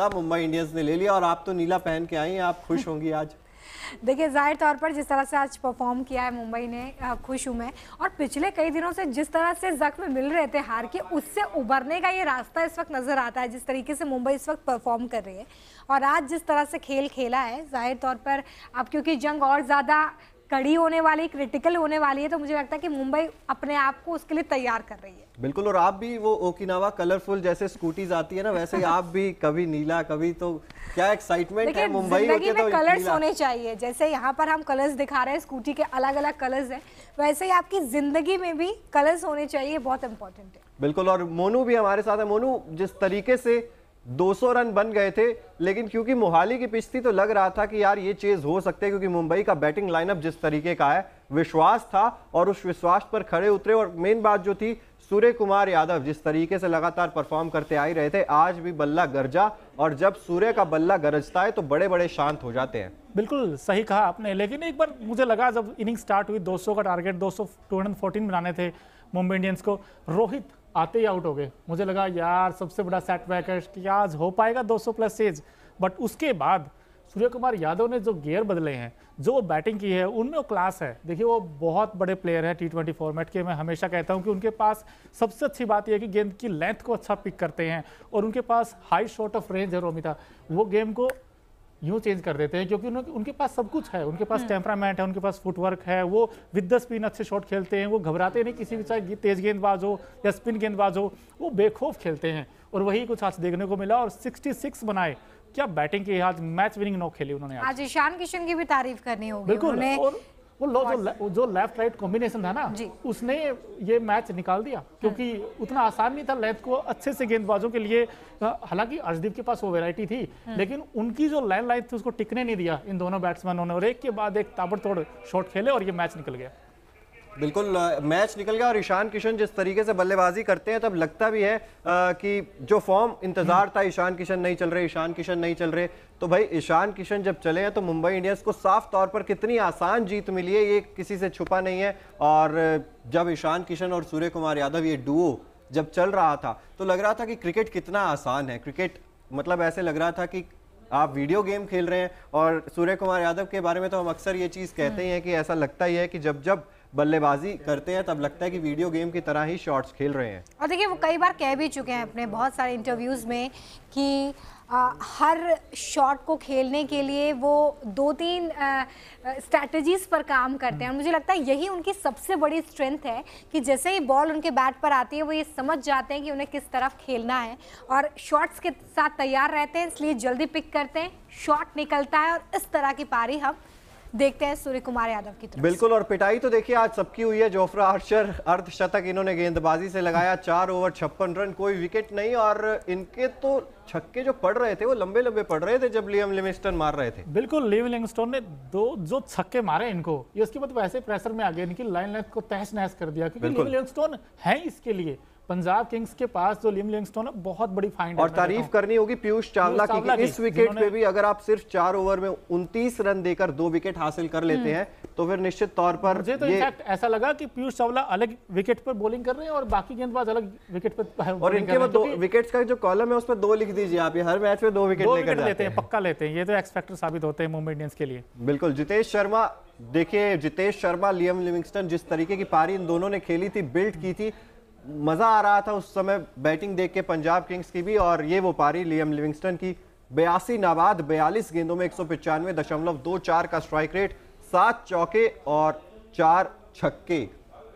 Mumbai Indians ने ले लिया और आप तो नीला पहन के आई आप खुश होंगी आज देखिए जाहिर तौर पर जिस तरह से आज परफॉर्म किया है मुंबई ने खुश हूँ मैं और पिछले कई दिनों से जिस तरह से जख्म मिल रहे थे हार के उससे उबरने का ये रास्ता इस वक्त नज़र आता है जिस तरीके से मुंबई इस वक्त परफॉर्म कर रही है और आज जिस तरह से खेल खेला है जाहिर तौर पर अब क्योंकि जंग और ज़्यादा कड़ी होने वाली क्रिटिकल होने वाली है तो मुझे लगता है कि मुंबई अपने आप को उसके लिए तैयार कर रही है बिल्कुल और आप भी वो ओकिनावा कलरफुल जैसे स्कूटीज आती है ना वैसे आप भी कभी नीला कभी तो क्या एक्साइटमेंट है मुंबई में तो कलर्स होने चाहिए जैसे यहाँ पर हम कलर्स दिखा रहे हैं स्कूटी के अलग अलग कलर्स है वैसे ही आपकी जिंदगी में भी कलर्स होने चाहिए बहुत इंपॉर्टेंट है बिल्कुल और मोनू भी हमारे साथ है मोनू जिस तरीके से 200 रन बन गए थे लेकिन क्योंकि मोहाली की पिछती थी तो लग रहा था कि यार ये चीज़ हो सकते क्योंकि मुंबई का बैटिंग लाइनअप जिस तरीके का है विश्वास था और उस विश्वास पर खड़े उतरे और मेन बात जो थी सूर्य कुमार यादव जिस तरीके से लगातार परफॉर्म करते आ ही रहे थे आज भी बल्ला गरजा और जब सूर्य का बल्ला गरजता है तो बड़े बड़े शांत हो जाते हैं बिल्कुल सही कहा आपने लेकिन एक बार मुझे लगा जब इनिंग स्टार्ट हुई 200 का टारगेट 200 214 बनाने थे मुंबई इंडियंस को रोहित आते ही आउट हो गए मुझे लगा यार सबसे बड़ा सेटबैक है कि आज हो पाएगा 200 प्लस सेज बट उसके बाद सूर्य कुमार यादव ने जो गियर बदले हैं जो वो बैटिंग की है उनमें वो क्लास है देखिए वो बहुत बड़े प्लेयर हैं टी ट्वेंटी फॉर्मेट के मैं हमेशा कहता हूँ कि उनके पास सबसे अच्छी बात यह है कि गेंद की लेंथ को अच्छा पिक करते हैं और उनके पास हाई शॉर्ट ऑफ रेंज है रोमिता वो गेम को यूँ चेंज कर देते हैं क्योंकि उनके पास सब कुछ है उनके पास टेम्परामेंट है उनके पास फुटवर्क है वो विद द स्पिन अच्छे शॉट खेलते हैं वो घबराते नहीं किसी भी चाहे तेज गेंदबाज हो या स्पिन गेंदबाज हो वो बेखौफ खेलते हैं और वही कुछ आज देखने को मिला और सिक्सटी बनाए क्या बैटिंग की आज मैच विनिंग नौ खेली उन्होंने आज ईशान किशन की भी तारीफ करनी होगी बिल्कुल वो लो जो जो लेफ्ट राइट कॉम्बिनेशन था ना उसने ये मैच निकाल दिया क्योंकि उतना आसान नहीं था लेंथ को अच्छे से गेंदबाजों के लिए हालांकि अर्शदीप के पास वो वेरायटी थी हम्म। लेकिन उनकी जो लाइन लाइन थी उसको टिकने नहीं दिया इन दोनों बैट्समैनों ने और एक के बाद एक ताबड़तोड़ शॉट खेले और ये मैच निकल गया बिल्कुल मैच निकल गया और ईशान किशन जिस तरीके से बल्लेबाजी करते हैं तब लगता भी है कि जो फॉर्म इंतजार था ईशान किशन नहीं चल रहे ईशान किशन नहीं चल रहे तो भाई ईशान किशन जब चले हैं तो मुंबई इंडियंस को साफ तौर पर कितनी आसान जीत मिली है ये किसी से छुपा नहीं है और जब ईशान किशन और सूर्य कुमार यादव ये डुओ जब चल रहा था तो लग रहा था कि क्रिकेट कितना आसान है क्रिकेट मतलब ऐसे लग रहा था कि आप वीडियो गेम खेल रहे हैं और सूर्य कुमार यादव के बारे में तो हम अक्सर ये चीज़ कहते हम्म। ही हैं कि ऐसा लगता ही है कि जब जब बल्लेबाजी करते हैं तब लगता है कि वीडियो गेम की तरह ही शॉट्स खेल रहे हैं और देखिए वो कई बार कह भी चुके हैं अपने बहुत सारे इंटरव्यूज़ में कि आ, हर शॉट को खेलने के लिए वो दो तीन स्ट्रैटेजीज पर काम करते हैं और मुझे लगता है यही उनकी सबसे बड़ी स्ट्रेंथ है कि जैसे ही बॉल उनके बैट पर आती है वो ये समझ जाते हैं कि उन्हें किस तरफ खेलना है और शॉट्स के साथ तैयार रहते हैं इसलिए जल्दी पिक करते हैं शॉट निकलता है और इस तरह की पारी हम देखते हैं सूर्य कुमार यादव की तरफ बिल्कुल और पिटाई तो देखिए आज सबकी हुई है जोफ्रा आर्चर अर्धशतक इन्होंने गेंदबाजी से लगाया चार ओवर छप्पन रन कोई विकेट नहीं और इनके तो छक्के जो पड़ रहे थे वो लंबे लंबे पड़ रहे थे जब लियम लिविंगस्टन मार रहे थे बिल्कुल लिव लिंगस्टोन ने दो जो छक्के मारे इनको ये उसके बाद वैसे प्रेशर में आ गए इनकी लाइन लेंथ को तहस नहस कर दिया क्योंकि लिविंगस्टन है इसके लिए पंजाब किंग्स के पास जो लिम लिंगस्टोन है बहुत बड़ी फाइंड और तारीफ करनी होगी पीयूष चावला की, इस विकेट पे भी अगर आप सिर्फ चार ओवर में उनतीस रन देकर दो विकेट हासिल कर लेते हम्म। हैं तो फिर निश्चित तौर पर मुझे तो ये... ऐसा लगा कि पीयूष चावला अलग विकेट पर बॉलिंग कर रहे हैं और बाकी गेंदबाज अलग विकेट पर और इनके दो विकेट का जो कॉलम है उस पर दो लिख दीजिए आप हर मैच में दो विकेट लेकर लेते हैं पक्का लेते हैं ये तो एक्सपेक्टर साबित होते हैं मुंबई इंडियंस के लिए बिल्कुल जितेश शर्मा देखिए जितेश शर्मा लियम लिविंगस्टन जिस तरीके की पारी इन दोनों ने खेली थी बिल्ड की थी मज़ा आ रहा था उस समय बैटिंग देख के पंजाब किंग्स की भी और ये वो पारी लियम लिविंगस्टन की बयासी नाबाद बयालीस गेंदों में एक दशमलव दो चार का स्ट्राइक रेट सात चौके और चार छक्के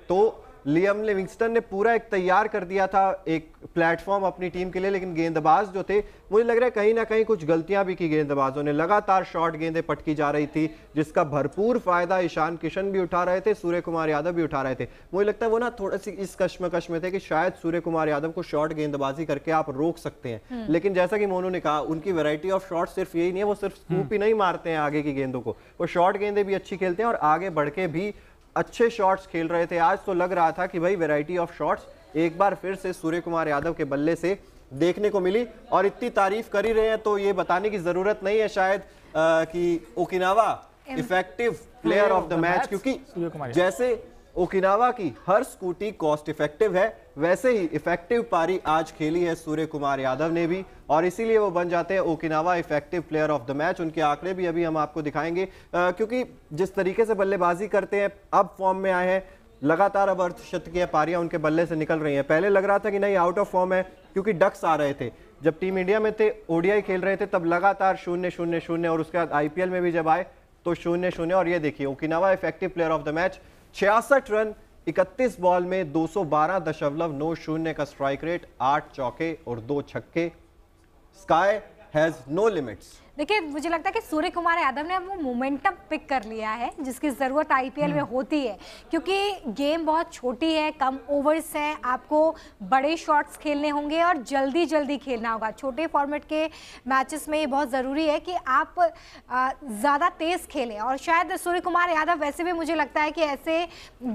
तो लियम लिविंगस्टन ने पूरा एक तैयार कर दिया था एक प्लेटफॉर्म अपनी टीम के लिए लेकिन गेंदबाज जो थे मुझे लग रहा है कहीं ना कहीं कुछ गलतियां भी की गेंदबाजों ने लगातार शॉर्ट गेंदें पटकी जा रही थी जिसका भरपूर फायदा ईशान किशन भी उठा रहे थे सूर्य कुमार यादव भी उठा रहे थे मुझे लगता है वो ना थोड़ा सी इस कश्मकश में थे कि शायद सूर्य कुमार यादव को शॉर्ट गेंदबाजी करके आप रोक सकते हैं हम्म। लेकिन जैसा कि मोनू ने कहा उनकी वेरायटी ऑफ शॉर्ट सिर्फ यही नहीं है वो सिर्फ हम्म। स्कूप ही नहीं मारते हैं आगे की गेंदों को वो शॉर्ट गेंदे भी अच्छी खेलते हैं और आगे बढ़ के भी अच्छे शॉट्स खेल रहे थे आज तो लग रहा था कि भाई वेराइटी ऑफ शॉट्स एक बार फिर से सूर्य कुमार यादव के बल्ले से देखने को मिली और इतनी तारीफ कर ही रहे हैं तो ये बताने की जरूरत नहीं है शायद आ, कि ओकिनावा effective player of the match क्योंकि जैसे ओकिनावा की हर स्कूटी कॉस्ट इफेक्टिव है वैसे ही इफेक्टिव पारी आज खेली है सूर्य कुमार यादव ने भी और इसीलिए वो बन जाते हैं ओकिनावा effective player of the match उनके आंकड़े भी अभी हम आपको दिखाएंगे आ, क्योंकि जिस तरीके से बल्लेबाजी करते हैं अब फॉर्म में आए हैं लगातार अब अर्धशतकीय पारियां उनके बल्ले से निकल रही हैं पहले लग रहा था कि नहीं आउट ऑफ फॉर्म है क्योंकि डक्स आ रहे थे जब टीम इंडिया में थे ओडीआई खेल रहे थे तब लगातार शून्य शून्य शून्य और उसके बाद आईपीएल में भी जब आए तो शून्य शून्य और ये देखिए ओकिनावा effective player of the match छियासठ रन 31 बॉल में दो दशमलव नौ शून्य का स्ट्राइक रेट आठ चौके और दो छक्के स्काई हैज नो लिमिट्स देखिए मुझे लगता है कि सूर्य कुमार यादव ने वो मोमेंटम पिक कर लिया है जिसकी ज़रूरत आईपीएल में हम्म। होती है क्योंकि गेम बहुत छोटी है कम ओवर्स हैं आपको बड़े शॉट्स खेलने होंगे और जल्दी जल्दी खेलना होगा छोटे फॉर्मेट के मैचेस में ये बहुत ज़रूरी है कि आप ज़्यादा तेज़ खेलें और शायद सूर्य कुमार यादव वैसे भी मुझे लगता है कि ऐसे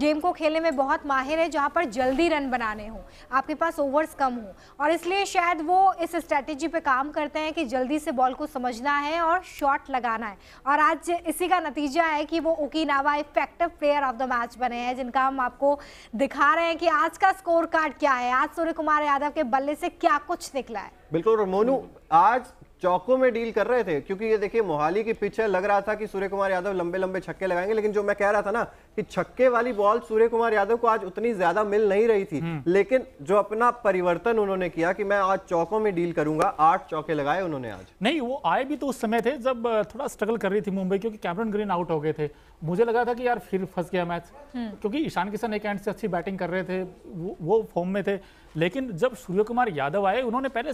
गेम को खेलने में बहुत माहिर है जहाँ पर जल्दी रन बनाने हों आपके पास ओवर्स कम हों और इसलिए शायद वो इस स्ट्रैटेजी पर काम करते हैं कि जल्दी से बॉल को समझना करना है और शॉट लगाना है और आज इसी का नतीजा है कि वो ओकिनावा effective player of the match बने हैं जिनका हम आपको दिखा रहे हैं कि आज का स्कोर कार्ड क्या है आज सूर्य कुमार यादव के बल्ले से क्या कुछ निकला है बिल्कुल मोनू आज चौकों में डील कर रहे थे क्योंकि ये देखिए मोहाली की पिच है लग रहा था कि सूर्य कुमार यादव लंबे लंबे छक्के लगाएंगे लेकिन जो मैं कह रहा था ना कि छक्के वाली बॉल सूर्य कुमार यादव को आज उतनी ज्यादा मिल नहीं रही थी हम्म। लेकिन जो अपना परिवर्तन उन्होंने किया कि मैं आज चौकों में डील करूंगा आठ चौके लगाए उन्होंने आज नहीं वो आए भी तो उस समय थे जब थोड़ा स्ट्रगल कर रही थी मुंबई क्योंकि कैमरन ग्रीन आउट हो गए थे मुझे लगा था कि यार फिर फंस गया मैच हम्म। क्योंकि ईशान किशन एक एंड से अच्छी बैटिंग कर रहे थे वो फॉर्म में थे लेकिन जब सूर्य कुमार यादव आए उन्होंने पहले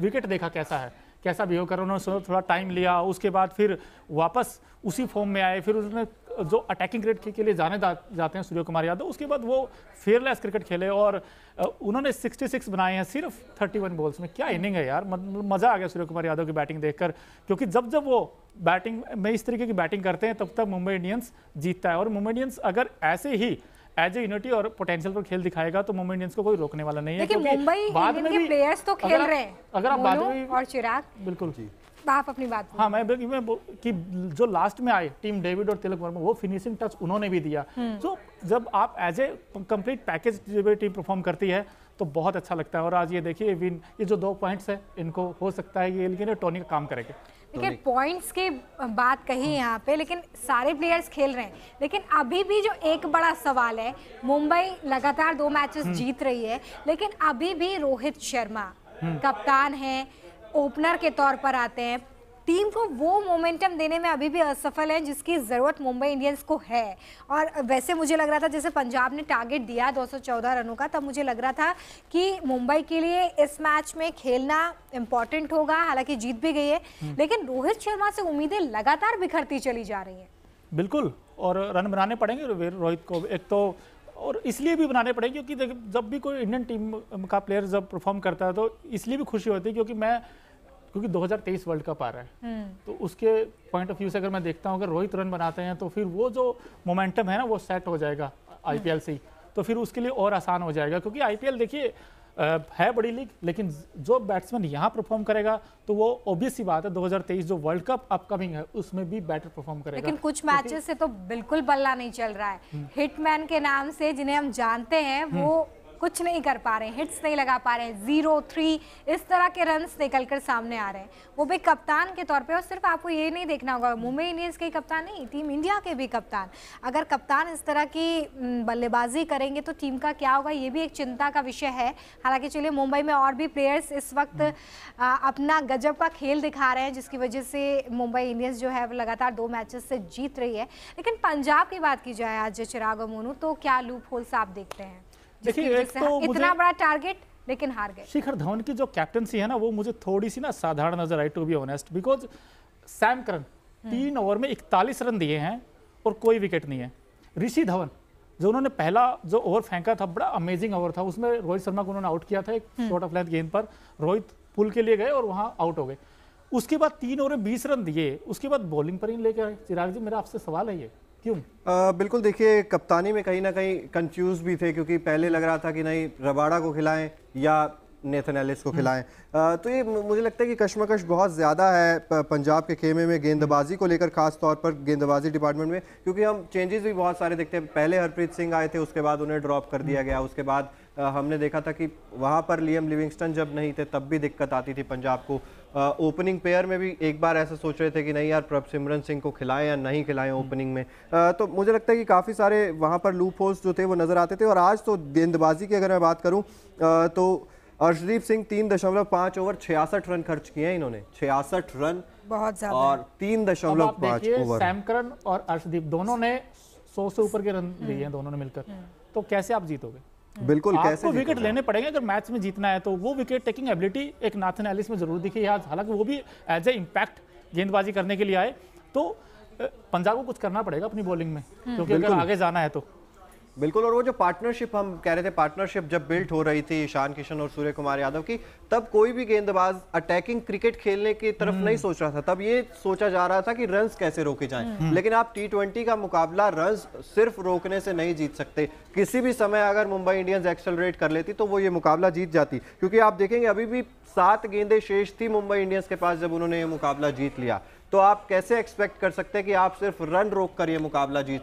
विकेट देखा कैसा है कैसा बिहेव कर उन्होंने उसमें थोड़ा टाइम लिया उसके बाद फिर वापस उसी फॉर्म में आए फिर उसने जो अटैकिंग रेट के लिए जाने जाते हैं सूर्य कुमार यादव उसके बाद वो फेयरलेस क्रिकेट खेले और उन्होंने 66 बनाए हैं सिर्फ 31 बॉल्स में क्या इनिंग है यार मज़ा आ गया सूर्य कुमार यादव की बैटिंग देखकर क्योंकि जब जब वो बैटिंग में इस तरीके की बैटिंग करते हैं तब तक मुंबई इंडियंस जीतता है और मुंबई इंडियंस अगर ऐसे ही एज ए यूनिटी और पोटेंशियल पर खेल दिखाएगा तो मुंबई इंडियंस को कोई रोकने वाला नहीं है मुंबई बाद में प्लेयर्स तो खेल रहे हैं अगर आप बाद में और चिराग बिल्कुल जी तो आप अपनी बात हाँ मैं मैं कि जो लास्ट में आए टीम डेविड और तिलक वर्मा वो फिनिशिंग टच उन्होंने भी दिया तो जब आप एज ए कंप्लीट पैकेज जब टीम परफॉर्म करती है तो बहुत अच्छा लगता है और आज ये देखिए विन ये जो दो पॉइंट्स है इनको हो सकता है ये लेकिन टोनी का काम करेगा क्रिकेट तो पॉइंट्स की बात कही हाँ। यहाँ पे लेकिन सारे प्लेयर्स खेल रहे हैं लेकिन अभी भी जो एक बड़ा सवाल है मुंबई लगातार दो मैचेस हम्म। जीत रही है लेकिन अभी भी रोहित शर्मा हम्म। कप्तान हैं ओपनर के तौर पर आते हैं टीम को वो मोमेंटम देने में अभी भी असफल है जिसकी ज़रूरत मुंबई इंडियंस को है और वैसे मुझे लग रहा था जैसे पंजाब ने टारगेट दिया 214 रनों का तब मुझे लग रहा था कि मुंबई के लिए इस मैच में खेलना इम्पोर्टेंट होगा हालांकि जीत भी गई है हम्म। लेकिन रोहित शर्मा से उम्मीदें लगातार बिखरती चली जा रही है बिल्कुल और रन बनाने पड़ेंगे रोहित को एक तो और इसलिए भी बनाने पड़ेंगे क्योंकि जब भी कोई इंडियन टीम का प्लेयर जब परफॉर्म करता है तो इसलिए भी खुशी होती है क्योंकि मैं क्योंकि 2023 वर्ल्ड कप आ रहा है हम्म। तो उसके पॉइंट ऑफ व्यू से अगर मैं देखता हूँ अगर रोहित रन बनाते हैं तो फिर वो जो मोमेंटम है ना वो सेट हो जाएगा आईपीएल हम्म। से ही तो फिर उसके लिए और आसान हो जाएगा क्योंकि आईपीएल देखिए है बड़ी लीग लेकिन जो बैट्समैन यहाँ परफॉर्म करेगा तो वो ओबीसी ही बात है 2023 जो वर्ल्ड कप अपकमिंग है उसमें भी बेटर परफॉर्म करेगा लेकिन कुछ मैचेस से तो बिल्कुल बल्ला नहीं चल रहा है हिटमैन हम्म। के नाम से जिन्हें हम जानते हैं वो कुछ नहीं कर पा रहे हैं हिट्स नहीं लगा पा रहे हैं जीरो थ्री इस तरह के रन्स निकल कर सामने आ रहे हैं वो भी कप्तान के तौर पे और सिर्फ आपको ये नहीं देखना होगा मुंबई इंडियंस के कप्तान नहीं टीम इंडिया के भी कप्तान अगर कप्तान इस तरह की बल्लेबाजी करेंगे तो टीम का क्या होगा ये भी एक चिंता का विषय है हालांकि चलिए मुंबई में और भी प्लेयर्स इस वक्त हम्म। अपना गजब का खेल दिखा रहे हैं जिसकी वजह से मुंबई इंडियंस जो है वो लगातार दो मैचेस से जीत रही है लेकिन पंजाब की बात की जाए आज चिराग और मोनू तो क्या लूप होल्स आप देखते हैं देखिए एक तो इतना बड़ा टारगेट लेकिन हार गए शिखर धवन की जो कैप्टनसी है ना वो मुझे थोड़ी सी ना साधारण नजर आई to be honest because Sam Curran तीन ओवर में इकतालीस रन दिए हैं और कोई विकेट नहीं है ऋषि धवन जो उन्होंने पहला जो ओवर फेंका था बड़ा अमेजिंग ओवर था उसमें रोहित शर्मा को उन्होंने आउट किया था एक शॉर्ट ऑफ लेंथ गेंद पर रोहित पुल के लिए गए और वहाँ आउट हो गए उसके बाद तीन ओवर में बीस रन दिए उसके बाद बॉलिंग पर ही लेकर आए चिराग जी मेरा आपसे सवाल है ये क्यों आ, बिल्कुल देखिए कप्तानी में कहीं ना कहीं कंफ्यूज भी थे क्योंकि पहले लग रहा था कि नहीं रबाड़ा को खिलाएं या नेथन एलिस को हम्म। खिलाएं तो ये मुझे लगता है कि कश्मकश बहुत ज़्यादा है पंजाब के खेमे में गेंदबाजी को लेकर खास तौर पर गेंदबाजी डिपार्टमेंट में क्योंकि हम चेंजेस भी बहुत सारे देखते हैं पहले हरप्रीत सिंह आए थे उसके बाद उन्हें ड्रॉप कर दिया हम्म। गया उसके बाद हमने देखा था कि वहाँ पर लियम लिविंगस्टन जब नहीं थे तब भी दिक्कत आती थी पंजाब को ओपनिंग पेयर में भी एक बार ऐसा सोच रहे थे कि नहीं यार प्रभसिमरन सिंह को खिलाएं या नहीं खिलाएं हम्म। ओपनिंग में आ, तो मुझे लगता है कि काफ़ी सारे वहाँ पर लूप होल्स जो थे वो नज़र आते थे और आज तो गेंदबाजी की अगर मैं बात करूँ तो अर्शदीप सिंह तीन दशमलव पांच ओवर छियासठ रन खर्च किए हैं इन्होंने छियासठ रन बहुत ज्यादा और तीन दशमलव पांच ओवर सैमकरण और अर्शदीप दोनों ने सौ से ऊपर के रन लिए हैं दोनों ने मिलकर हम्म। तो कैसे आप जीतोगे हम्म। बिल्कुल कैसे विकेट लेने पड़ेंगे अगर मैच में जीतना है तो वो विकेट टेकिंग एबिलिटी एक नाथन एलिस में जरूर दिखी है हालांकि वो भी एज ए इम्पैक्ट गेंदबाजी करने के लिए आए तो पंजाब को कुछ करना पड़ेगा अपनी बॉलिंग में हम्म। क्योंकि अगर आगे जाना है तो बिल्कुल और वो जो पार्टनरशिप हम कह रहे थे पार्टनरशिप जब बिल्ट हो रही थी ईशान किशन और सूर्य कुमार यादव की तब कोई भी गेंदबाज अटैकिंग क्रिकेट खेलने की तरफ हम्म। नहीं सोच रहा था तब ये सोचा जा रहा था कि रन कैसे रोके जाएं हम्म। लेकिन आप टी का मुकाबला रन सिर्फ रोकने से नहीं जीत सकते किसी भी समय अगर मुंबई इंडियंस एक्सेलरेट कर लेती तो वो ये मुकाबला जीत जाती क्योंकि आप देखेंगे अभी भी सात गेंदे शेष थी मुंबई इंडियंस के पास जब उन्होंने ये मुकाबला जीत लिया तो आप कैसे एक्सपेक्ट कर सकते हैं कि आप सिर्फ रन रोक कर ये मुकाबला जीत